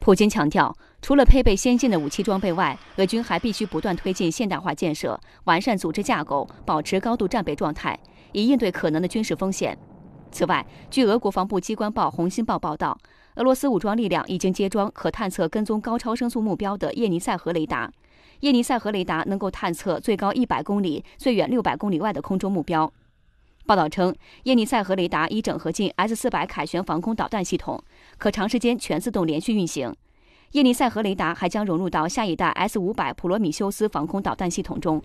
普京强调，除了配备先进的武器装备外，俄军还必须不断推进现代化建设，完善组织架构，保持高度战备状态，以应对可能的军事风险。此外，据俄国防部机关报《红星报》报道，俄罗斯武装力量已经接装可探测跟踪高超声速目标的叶尼塞河雷达。叶尼塞河雷达能够探测最高一百公里、最远六百公里外的空中目标。报道称，叶尼塞河雷达已整合进 S 四百凯旋防空导弹系统，可长时间全自动连续运行。叶尼塞河雷达还将融入到下一代 S 五百普罗米修斯防空导弹系统中。